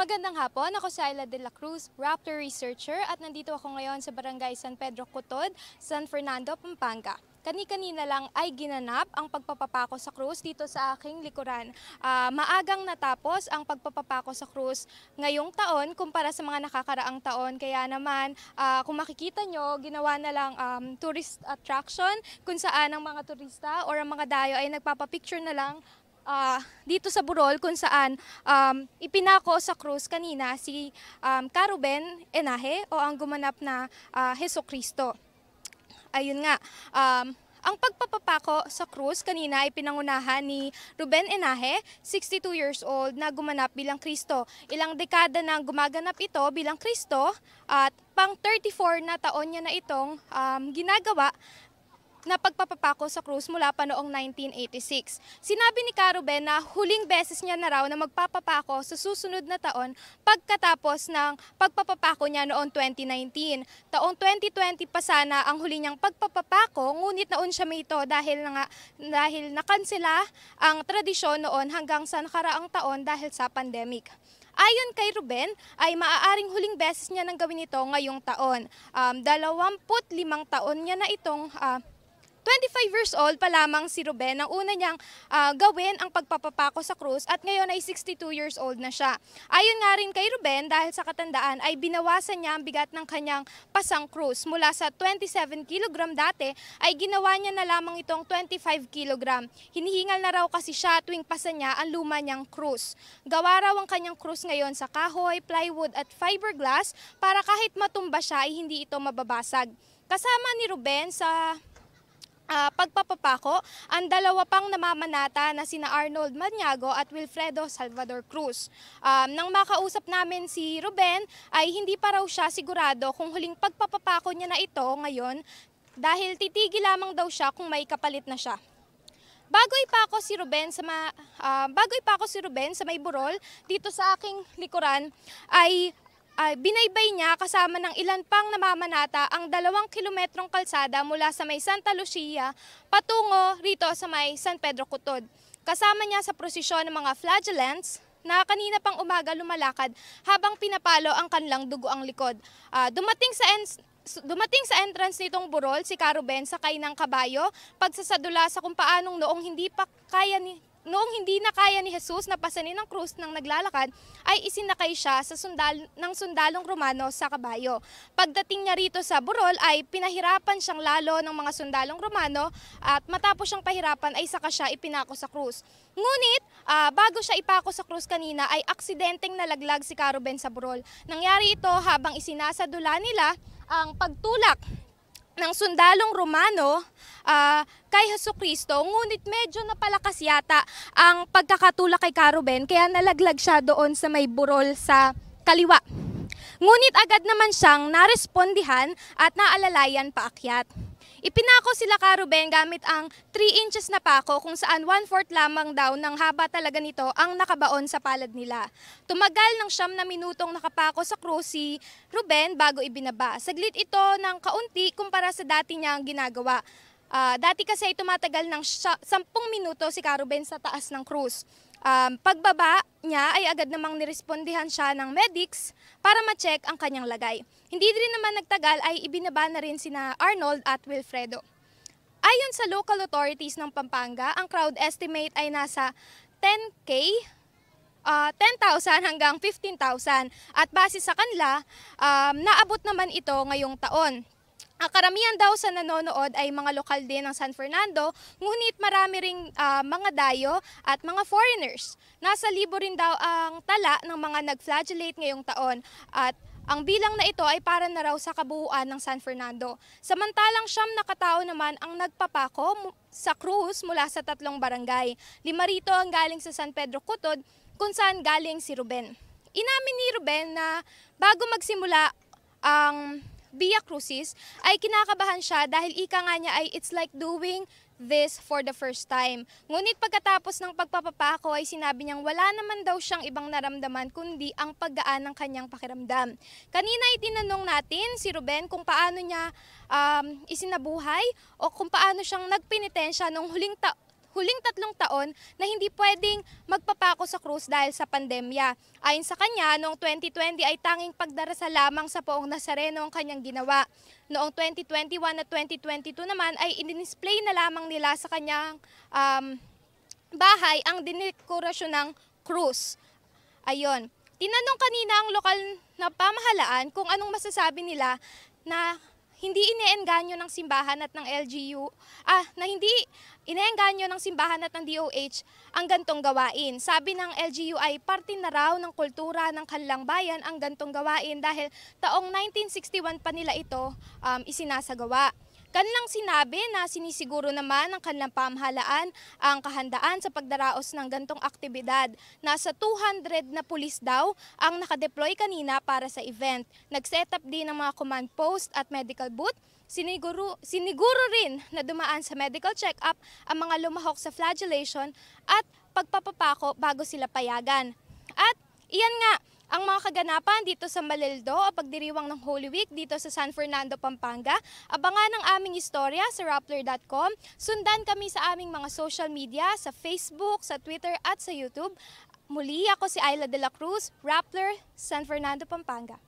Magandang hapon, ako si Ayla De La Cruz, Raptor Researcher at nandito ako ngayon sa Barangay San Pedro Cotod, San Fernando, Pampanga. Kani-kanina lang ay ginanap ang pagpapapako sa krus dito sa aking likuran. Uh, maagang natapos ang pagpapapako sa krus ngayong taon kumpara sa mga nakakaraang taon. Kaya naman, uh, kung makikita nyo, ginawa na lang um, tourist attraction kung saan ang mga turista o ang mga dayo ay nagpapapicture na lang uh, dito sa Burol kung saan um, ipinako sa krus kanina si um, Caruben Enahe o ang gumanap na uh, Heso Kristo. Ayun nga, um, ang pagpapapako sa krus kanina ay pinangunahan ni Ruben Enahe, 62 years old, na gumanap bilang Kristo. Ilang dekada nang gumaganap ito bilang Kristo at pang 34 na taon niya na itong um, ginagawa na pagpapapako sa Cruz mula pa noong 1986. Sinabi ni Caruben na huling beses niya na raw na magpapapako sa susunod na taon pagkatapos ng pagpapapako niya noong 2019. Taong 2020 pa sana ang huli niyang pagpapapako ngunit naun siya may ito dahil, na dahil nakansela ang tradisyon noon hanggang sa nakaraang taon dahil sa pandemic. Ayon kay Ruben, ay maaaring huling beses niya nang gawin ito ngayong taon. Um, 25 taon niya na itong uh, 25 years old pa lamang si Ruben nang una niyang uh, gawin ang pagpapapako sa krus at ngayon ay 62 years old na siya. Ayon nga rin kay Ruben dahil sa katandaan ay binawasan niya ang bigat ng kanyang pasang krus. Mula sa 27 kg dati ay ginawa niya na lamang itong 25 kg. Hinihingal na raw kasi siya tuwing pasan niya ang luma niyang krus. Gawa raw ang kanyang krus ngayon sa kahoy, plywood at fiberglass para kahit matumba siya ay hindi ito mababasag. Kasama ni Ruben sa uh, pagpapapako ang dalawa pang namamanata na sina Arnold Maniago at Wilfredo Salvador Cruz. Um, nang makausap namin si Ruben ay hindi pa raw siya sigurado kung huling pagpapapako niya na ito ngayon dahil titigil lamang daw siya kung may kapalit na siya. Bago ipako si Ruben sa ma, uh, ah, bago ipako si Ruben sa may burol dito sa aking likuran ay ay ah, binaybay niya kasama ng ilan pang namamanata ang dalawang kilometrong kalsada mula sa may Santa Lucia patungo rito sa may San Pedro Cutod. Kasama niya sa prosesyon ng mga flagellants na kanina pang umaga lumalakad habang pinapalo ang kanlang dugo ang likod. Uh, dumating sa Dumating sa entrance nitong burol si Caruben sakay ng kabayo, pagsasadula sa kung paanong noong hindi pa kaya ni noong hindi na kaya ni Jesus na pasanin ang krus ng naglalakad, ay isinakay siya sa sundal, ng sundalong Romano sa kabayo. Pagdating niya rito sa Burol ay pinahirapan siyang lalo ng mga sundalong Romano at matapos siyang pahirapan ay saka siya ipinako sa krus. Ngunit uh, bago siya ipako sa krus kanina ay aksidenteng nalaglag si Caroben sa Burol. Nangyari ito habang isinasadula nila ang pagtulak ng sundalong Romano uh, kay Heso Kristo, ngunit medyo napalakas yata ang pagkakatulak kay Caruben, kaya nalaglag siya doon sa may burol sa kaliwa. Ngunit agad naman siyang narespondihan at naalalayan paakyat. Ipinako sila Ruben gamit ang 3 inches na pako kung saan 1-4 lamang daw ng haba talaga nito ang nakabaon sa palad nila. Tumagal ng siyam na minutong nakapako sa krus si Ruben bago ibinaba. Saglit ito ng kaunti kumpara sa dati niyang ginagawa. Uh, dati kasi ay tumatagal ng 10 minuto si Karuben sa taas ng krus. Um, pagbaba niya ay agad namang nirespondihan siya ng medics para ma-check ang kanyang lagay. Hindi rin naman nagtagal ay ibinaba na rin sina Arnold at Wilfredo. Ayon sa local authorities ng Pampanga, ang crowd estimate ay nasa 10K uh, 10,000 hanggang 15,000 at base sa kanila, um, naabot naman ito ngayong taon. Ang karamihan daw sa nanonood ay mga lokal din ng San Fernando, ngunit marami ring uh, mga dayo at mga foreigners. Nasa libo rin daw ang tala ng mga nag-flagellate ngayong taon at ang bilang na ito ay para na raw sa kabuuan ng San Fernando. Samantalang siyam na katao naman ang nagpapako sa Cruz mula sa tatlong barangay. Lima rito ang galing sa San Pedro Cutod kung saan galing si Ruben. Inamin ni Ruben na bago magsimula ang Bia Crucis, ay kinakabahan siya dahil ika nga niya ay it's like doing this for the first time. Ngunit pagkatapos ng pagpapapako ay sinabi niyang wala naman daw siyang ibang naramdaman kundi ang paggaan ng kanyang pakiramdam. Kanina itinanong natin si Ruben kung paano niya um, isinabuhay o kung paano siyang nagpinitensya nung huling ta- huling tatlong taon na hindi pwedeng magpapako sa cruise dahil sa pandemya. Ayon sa kanya, noong 2020 ay tanging pagdarasal lamang sa poong Nazareno ang kanyang ginawa. Noong 2021 at 2022 naman ay indisplay na lamang nila sa kanyang um, bahay ang dinekorasyon ng cruise. Ayon. Tinanong kanina ang lokal na pamahalaan kung anong masasabi nila na hindi ineengganyo ng simbahan at ng LGU, ah, na hindi ineengganyo ng simbahan at ng DOH ang gantong gawain. Sabi ng LGU ay parte na raw ng kultura ng kanilang bayan ang gantong gawain dahil taong 1961 pa nila ito um, isinasagawa. Kanilang sinabi na sinisiguro naman ng kanilang pamahalaan ang kahandaan sa pagdaraos ng gantong aktibidad. Nasa 200 na pulis daw ang nakadeploy kanina para sa event. Nag-set up din ng mga command post at medical booth. Siniguro, siniguro rin na dumaan sa medical check-up ang mga lumahok sa flagellation at pagpapapako bago sila payagan. At iyan nga, ang mga kaganapan dito sa Maleldo o pagdiriwang ng Holy Week dito sa San Fernando, Pampanga. Abangan ang aming istorya sa Rappler.com. Sundan kami sa aming mga social media, sa Facebook, sa Twitter at sa YouTube. Muli ako si Ayla De La Cruz, Rappler, San Fernando, Pampanga.